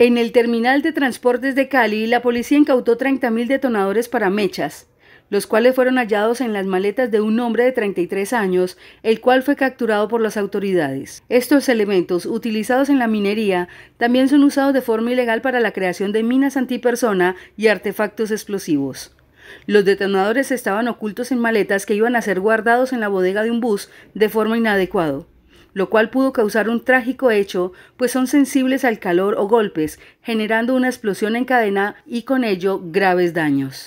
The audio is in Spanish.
En el terminal de transportes de Cali, la policía incautó 30.000 detonadores para mechas, los cuales fueron hallados en las maletas de un hombre de 33 años, el cual fue capturado por las autoridades. Estos elementos, utilizados en la minería, también son usados de forma ilegal para la creación de minas antipersona y artefactos explosivos. Los detonadores estaban ocultos en maletas que iban a ser guardados en la bodega de un bus de forma inadecuada lo cual pudo causar un trágico hecho, pues son sensibles al calor o golpes, generando una explosión en cadena y con ello graves daños.